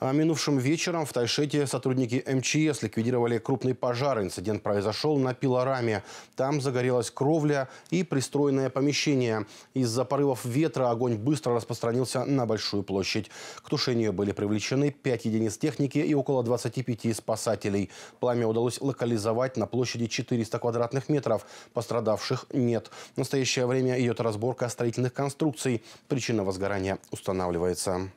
А минувшим вечером в Тайшете сотрудники МЧС ликвидировали крупный пожар. Инцидент произошел на Пилораме. Там загорелась кровля и пристроенное помещение. Из-за порывов ветра огонь быстро распространился на большую площадь. К тушению были привлечены 5 единиц техники и около 25 спасателей. Пламя удалось локализовать на площади 400 квадратных метров. Пострадавших нет. В настоящее время идет разборка строительных конструкций. Причина возгорания устанавливается.